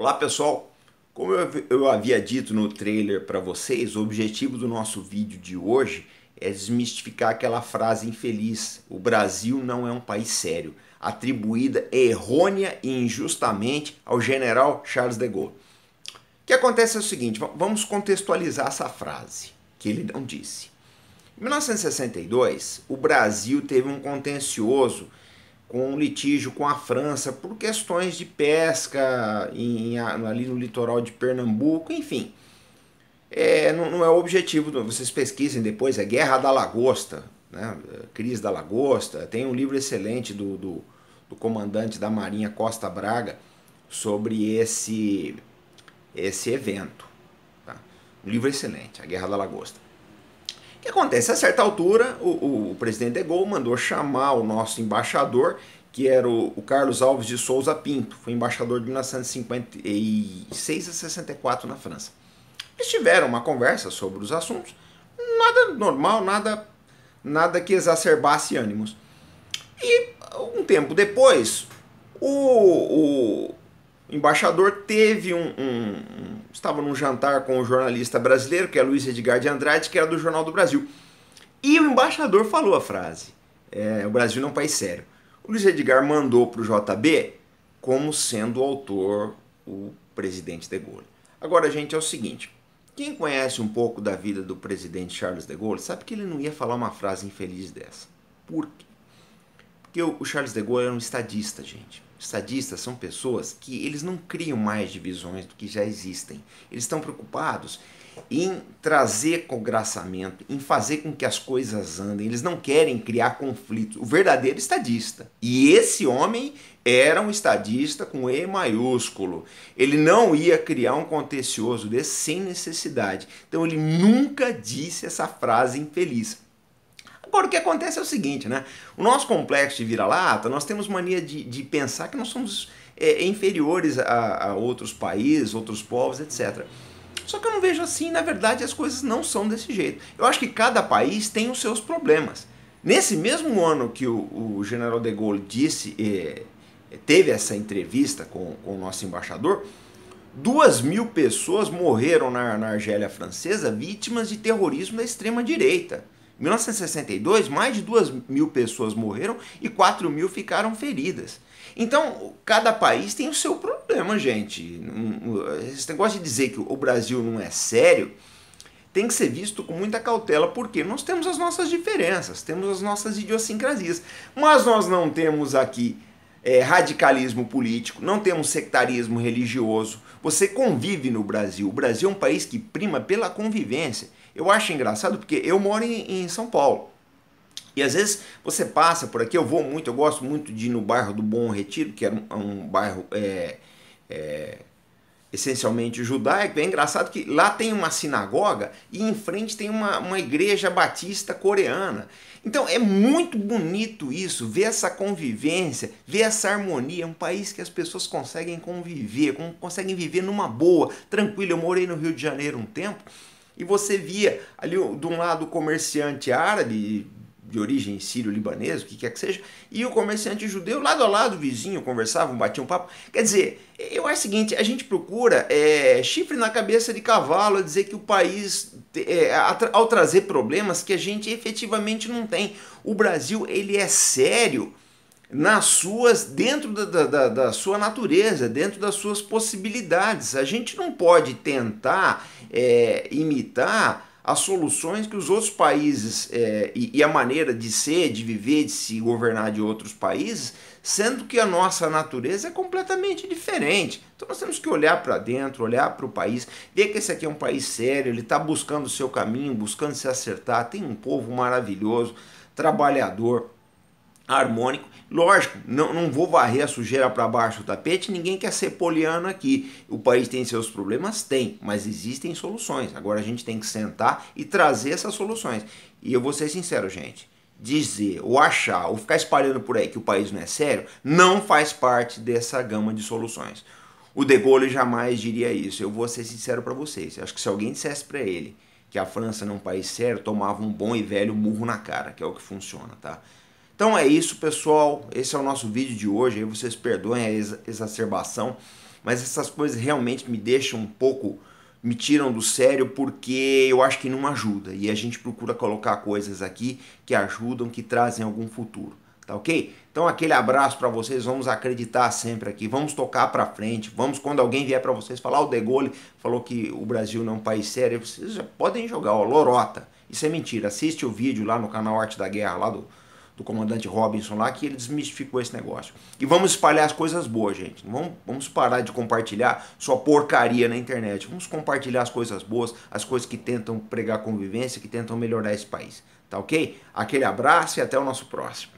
Olá pessoal, como eu, havia dito no trailer para vocês, o objetivo do nosso vídeo de hoje é desmistificar aquela frase infeliz: o Brasil não é um país sério, atribuída errônea e injustamente ao general Charles de Gaulle. O que acontece é o seguinte: vamos contextualizar essa frase que ele não disse. Em 1962, o Brasil teve um contencioso com um litígio com a França por questões de pesca em, em, ali no litoral de Pernambuco, enfim. É, não, não, é o objetivo, vocês pesquisem depois, é Guerra da Lagosta, né? Crise da Lagosta. Tem um livro excelente do, do, do comandante da Marinha Costa Braga sobre esse, esse evento. Tá? Um livro excelente, A Guerra da Lagosta. O que acontece? A certa altura, o, o presidente de Gaulle mandou chamar o nosso embaixador, que era o, o, Carlos Alves de Souza Pinto, foi embaixador de 1956 a 64 na França. Eles tiveram uma conversa sobre os assuntos, nada normal, nada, nada que exacerbasse ânimos. E um tempo depois, o, o embaixador teve um, um estava num jantar com um jornalista brasileiro, que é Luiz Edgar de Andrade, que era do Jornal do Brasil. E o embaixador falou a frase: é, o Brasil não é um país sério. O Luiz Edgar mandou para o JB como sendo o autor o presidente de Gaulle. Agora, gente, é o seguinte: quem conhece um pouco da vida do presidente Charles de Gaulle sabe que ele não ia falar uma frase infeliz dessa. Por quê? Porque o Charles de Gaulle era um estadista, gente. Estadistas são pessoas que eles não criam mais divisões do que já existem. Eles estão preocupados em trazer congraçamento, em fazer com que as coisas andem. Eles não querem criar conflitos. O verdadeiro estadista. E esse homem era um estadista com E maiúsculo. Ele não ia criar um contencioso desse sem necessidade. Então ele nunca disse essa frase infeliz Agora, o que acontece é o seguinte, né? O nosso complexo de vira-lata, nós temos mania de, de pensar que nós somos é, inferiores a, a, outros países, outros povos, etc. Só que eu não vejo assim, na verdade, as coisas não são desse jeito. Eu acho que cada país tem os seus problemas. Nesse mesmo ano que o, o general de Gaulle disse, é, teve essa entrevista com, com o nosso embaixador, duas mil pessoas morreram na, na Argélia Francesa vítimas de terrorismo da extrema-direita. Em 1962, mais de 2 mil pessoas morreram e 4 mil ficaram feridas. Então, cada país tem o seu problema, gente. Esse negócio de dizer que o Brasil não é sério tem que ser visto com muita cautela, porque nós temos as nossas diferenças, temos as nossas idiosincrasias, mas nós não temos aqui é, radicalismo político, não temos sectarismo religioso. Você convive no Brasil. O Brasil é um país que prima pela convivência. Eu acho engraçado porque eu moro em, em São Paulo. E às vezes você passa por aqui, eu vou muito, eu gosto muito de ir no bairro do Bom Retiro, que era um, um bairro é, é, essencialmente judaico, é engraçado que lá tem uma sinagoga e em frente tem uma, uma igreja batista coreana. Então é muito bonito isso, ver essa convivência, ver essa harmonia. É um país que as pessoas conseguem conviver, conseguem viver numa boa, tranquila. Eu morei no Rio de Janeiro um tempo e você via ali de um lado o comerciante árabe de origem sírio-libanesa, o que quer que seja, e o comerciante judeu lado a lado, vizinho, conversavam, batiam papo. Quer dizer, eu acho o seguinte: a gente procura é, chifre na cabeça de cavalo, a dizer que o país, é, ao trazer problemas que a gente efetivamente não tem. O Brasil, ele é sério nas suas, dentro da, da, da, sua natureza, dentro das suas possibilidades. A gente não pode tentar é, imitar as soluções que os outros países é, e, e, a maneira de ser, de viver, de se governar de outros países, sendo que a nossa natureza é completamente diferente. Então nós temos que olhar para dentro, olhar para o país, ver que esse aqui é um país sério, ele está buscando o seu caminho, buscando se acertar, tem um povo maravilhoso, trabalhador, harmônico. Lógico, não, não vou varrer a sujeira para baixo do tapete, ninguém quer ser poliano aqui. O país tem seus problemas? Tem, mas existem soluções. Agora a gente tem que sentar e trazer essas soluções. E eu vou ser sincero, gente. Dizer ou achar ou ficar espalhando por aí que o país não é sério não faz parte dessa gama de soluções. O De Gaulle jamais diria isso. Eu vou ser sincero para vocês. Acho que se alguém dissesse para ele que a França não é um país sério, tomava um bom e velho murro na cara, que é o que funciona, tá? Então é isso, pessoal. Esse é o nosso vídeo de hoje. Aí vocês perdoem a exacerbação, mas essas coisas realmente me deixam um pouco, me tiram do sério porque eu acho que não ajuda. E a gente procura colocar coisas aqui que ajudam, que trazem algum futuro. Tá ok? Então aquele abraço para vocês, vamos acreditar sempre aqui, vamos tocar para frente, vamos quando alguém vier para vocês falar o De Gaulle falou que o Brasil não é um país sério, vocês já podem jogar, ó, lorota. Isso é mentira. Assiste o vídeo lá no canal Arte da Guerra, lá do do comandante Robinson lá, que ele desmistificou esse negócio. E vamos espalhar as coisas boas, gente. Vamos, vamos parar de compartilhar só porcaria na internet. Vamos compartilhar as coisas boas, as coisas que tentam pregar convivência, que tentam melhorar esse país. Tá ok? Aquele abraço e até o nosso próximo.